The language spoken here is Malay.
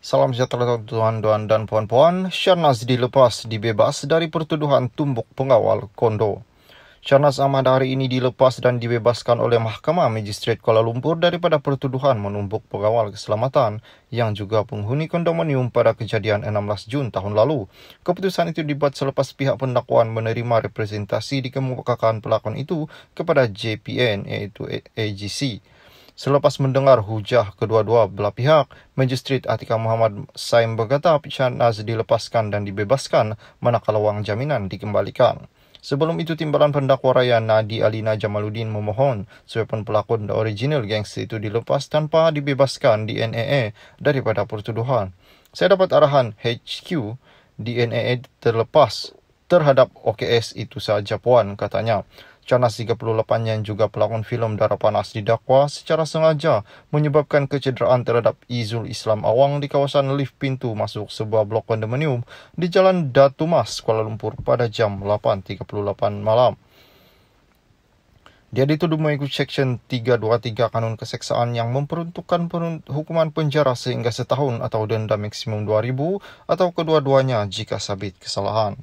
Salam sejahtera tuan-tuan dan puan-puan. Syarnas dilepas dibebas dari pertuduhan tumbuk pengawal kondo. Syarnas Ahmad hari ini dilepas dan dibebaskan oleh Mahkamah Magistrate Kuala Lumpur daripada pertuduhan menumbuk pengawal keselamatan yang juga penghuni kondominium pada kejadian 16 Jun tahun lalu. Keputusan itu dibuat selepas pihak pendakwaan menerima representasi dikemukakan pelakon itu kepada JPN iaitu AGC. Selepas mendengar hujah kedua-dua belah pihak, Magistrate Atika Muhammad Saim berkata Syahnaz dilepaskan dan dibebaskan manakala wang jaminan dikembalikan. Sebelum itu, timbalan pendakwa raya Nadi Alina Jamaluddin memohon sebab pun pelakon Original gangster itu dilepas tanpa dibebaskan di NAA daripada pertuduhan. Saya dapat arahan HQ di NAA terlepas terhadap OKS itu sahaja puan katanya. Canas 38 yang juga pelakon filem Darah Panas didakwa secara sengaja menyebabkan kecederaan terhadap Izul Islam Awang di kawasan lift pintu masuk sebuah blok kondominium di Jalan Datu Mas, Kuala Lumpur pada jam 8.38 malam. Dia dituduh mengikut Seksyen 323 Kanun Keseksaan yang memperuntukkan hukuman penjara sehingga setahun atau denda maksimum 2000 atau kedua-duanya jika sabit kesalahan.